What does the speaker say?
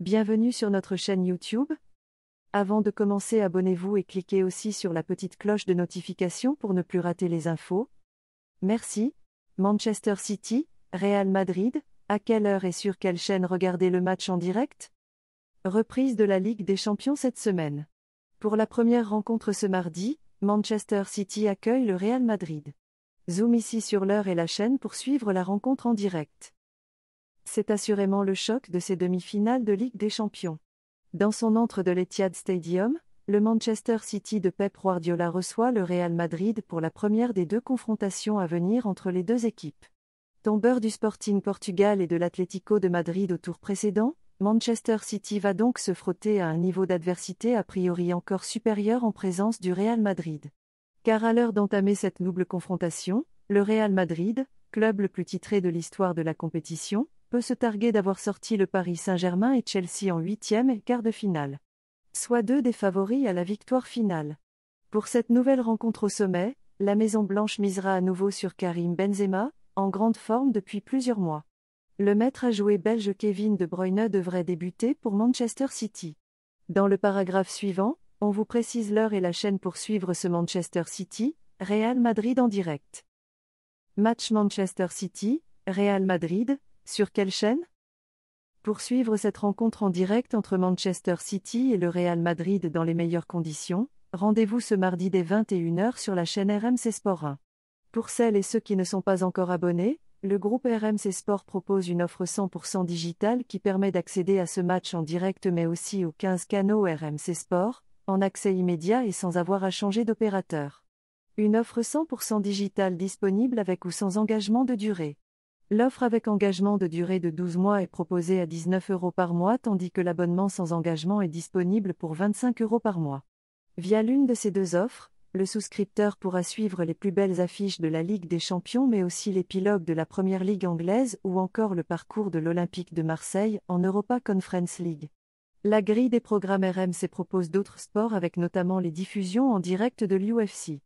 Bienvenue sur notre chaîne YouTube. Avant de commencer, abonnez-vous et cliquez aussi sur la petite cloche de notification pour ne plus rater les infos. Merci. Manchester City, Real Madrid, à quelle heure et sur quelle chaîne regarder le match en direct Reprise de la Ligue des Champions cette semaine. Pour la première rencontre ce mardi, Manchester City accueille le Real Madrid. Zoom ici sur l'heure et la chaîne pour suivre la rencontre en direct. C'est assurément le choc de ces demi-finales de Ligue des Champions. Dans son antre de l'Etihad Stadium, le Manchester City de Pep Guardiola reçoit le Real Madrid pour la première des deux confrontations à venir entre les deux équipes. Tombeur du Sporting Portugal et de l'Atlético de Madrid au tour précédent, Manchester City va donc se frotter à un niveau d'adversité a priori encore supérieur en présence du Real Madrid. Car à l'heure d'entamer cette double confrontation, le Real Madrid, club le plus titré de l'histoire de la compétition, peut se targuer d'avoir sorti le Paris Saint-Germain et Chelsea en huitième et quart de finale. Soit deux des favoris à la victoire finale. Pour cette nouvelle rencontre au sommet, la Maison-Blanche misera à nouveau sur Karim Benzema, en grande forme depuis plusieurs mois. Le maître à jouer belge Kevin De Bruyne devrait débuter pour Manchester City. Dans le paragraphe suivant, on vous précise l'heure et la chaîne pour suivre ce Manchester City, Real Madrid en direct. Match Manchester City, Real Madrid, sur quelle chaîne Pour suivre cette rencontre en direct entre Manchester City et le Real Madrid dans les meilleures conditions, rendez-vous ce mardi dès 21h sur la chaîne RMC Sport 1. Pour celles et ceux qui ne sont pas encore abonnés, le groupe RMC Sport propose une offre 100% digitale qui permet d'accéder à ce match en direct mais aussi aux 15 canaux RMC Sport, en accès immédiat et sans avoir à changer d'opérateur. Une offre 100% digitale disponible avec ou sans engagement de durée. L'offre avec engagement de durée de 12 mois est proposée à 19 euros par mois tandis que l'abonnement sans engagement est disponible pour 25 euros par mois. Via l'une de ces deux offres, le souscripteur pourra suivre les plus belles affiches de la Ligue des Champions mais aussi l'épilogue de la Première Ligue anglaise ou encore le parcours de l'Olympique de Marseille en Europa Conference League. La grille des programmes RMC propose d'autres sports avec notamment les diffusions en direct de l'UFC.